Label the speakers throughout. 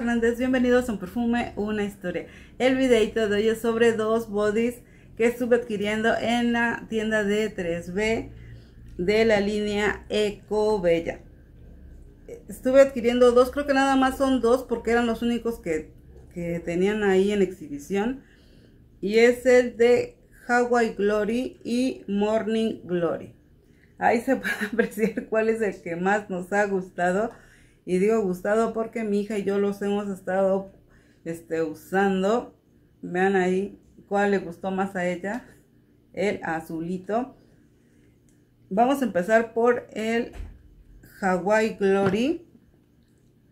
Speaker 1: Hernández, bienvenidos a Un Perfume, Una Historia. El videito de hoy es sobre dos bodies que estuve adquiriendo en la tienda de 3B de la línea Eco Bella. Estuve adquiriendo dos, creo que nada más son dos porque eran los únicos que, que tenían ahí en exhibición. Y es el de Hawaii Glory y Morning Glory. Ahí se puede apreciar cuál es el que más nos ha gustado y digo gustado porque mi hija y yo los hemos estado este, usando. Vean ahí cuál le gustó más a ella. El azulito. Vamos a empezar por el Hawaii Glory.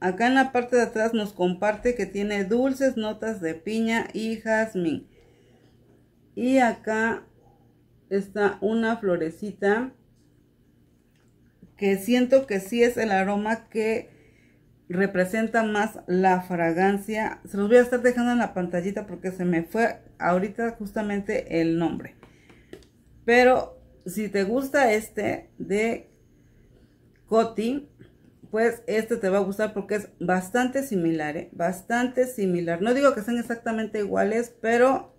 Speaker 1: Acá en la parte de atrás nos comparte que tiene dulces notas de piña y jazmín. Y acá está una florecita que siento que sí es el aroma que representa más la fragancia. Se los voy a estar dejando en la pantallita porque se me fue ahorita justamente el nombre. Pero si te gusta este de Coty pues este te va a gustar porque es bastante similar, ¿eh? bastante similar. No digo que sean exactamente iguales, pero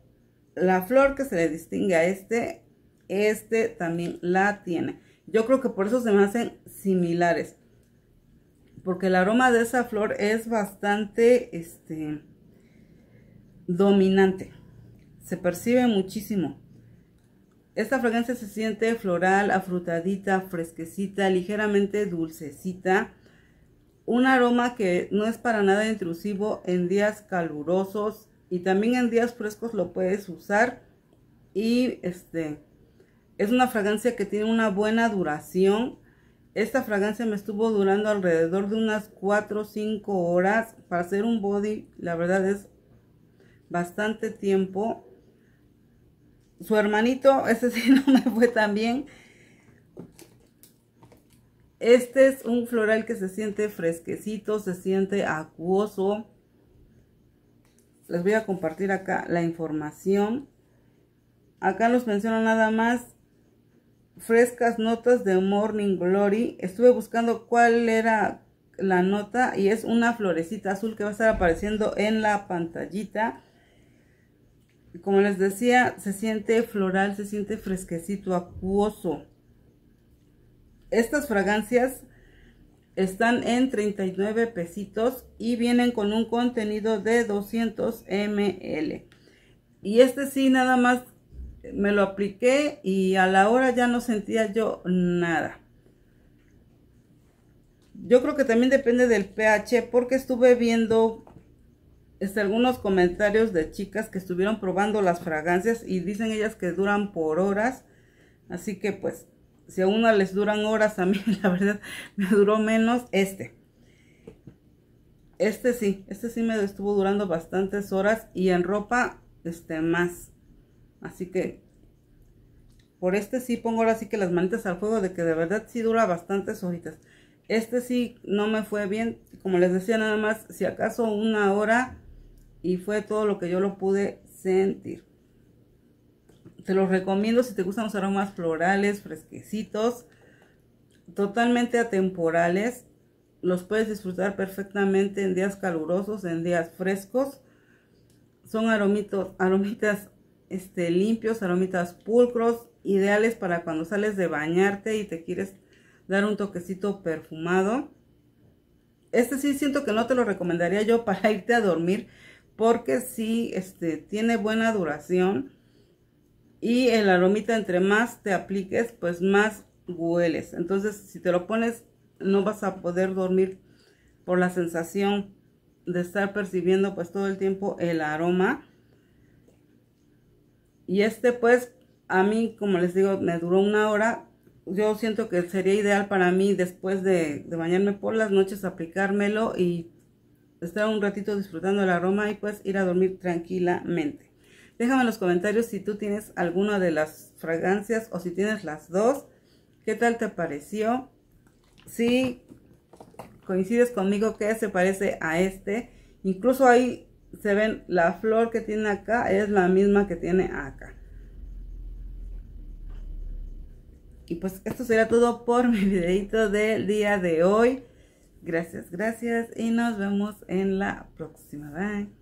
Speaker 1: la flor que se le distingue a este, este también la tiene. Yo creo que por eso se me hacen similares porque el aroma de esa flor es bastante este, dominante. Se percibe muchísimo. Esta fragancia se siente floral, afrutadita, fresquecita, ligeramente dulcecita. Un aroma que no es para nada intrusivo en días calurosos y también en días frescos lo puedes usar. Y este es una fragancia que tiene una buena duración esta fragancia me estuvo durando alrededor de unas 4 o 5 horas. Para hacer un body, la verdad es bastante tiempo. Su hermanito, ese sí no me fue tan bien. Este es un floral que se siente fresquecito, se siente acuoso. Les voy a compartir acá la información. Acá los menciono nada más frescas notas de Morning Glory. Estuve buscando cuál era la nota y es una florecita azul que va a estar apareciendo en la pantallita. Como les decía, se siente floral, se siente fresquecito, acuoso. Estas fragancias están en 39 pesitos y vienen con un contenido de 200 ml. Y este sí, nada más me lo apliqué y a la hora ya no sentía yo nada. Yo creo que también depende del pH porque estuve viendo este, algunos comentarios de chicas que estuvieron probando las fragancias y dicen ellas que duran por horas. Así que pues, si a una les duran horas, a mí la verdad me duró menos este. Este sí, este sí me estuvo durando bastantes horas y en ropa, este más. Así que por este sí pongo ahora sí que las manitas al fuego de que de verdad sí dura bastantes horitas. Este sí no me fue bien, como les decía nada más, si acaso una hora y fue todo lo que yo lo pude sentir. Te los recomiendo si te gustan los aromas florales, fresquecitos, totalmente atemporales. Los puedes disfrutar perfectamente en días calurosos, en días frescos. Son aromitos, aromitas este, limpios, aromitas pulcros, ideales para cuando sales de bañarte y te quieres dar un toquecito perfumado. Este sí siento que no te lo recomendaría yo para irte a dormir porque si este, tiene buena duración y el aromita entre más te apliques pues más hueles. Entonces si te lo pones no vas a poder dormir por la sensación de estar percibiendo pues todo el tiempo el aroma y este pues a mí, como les digo, me duró una hora. Yo siento que sería ideal para mí después de, bañarme por las noches aplicármelo y estar un ratito disfrutando el aroma y pues ir a dormir tranquilamente. Déjame en los comentarios si tú tienes alguna de las fragancias o si tienes las dos. ¿Qué tal te pareció? Si coincides conmigo que se parece a este. Incluso hay se ven, la flor que tiene acá es la misma que tiene acá. Y pues esto será todo por mi videito del día de hoy. Gracias, gracias y nos vemos en la próxima. Bye.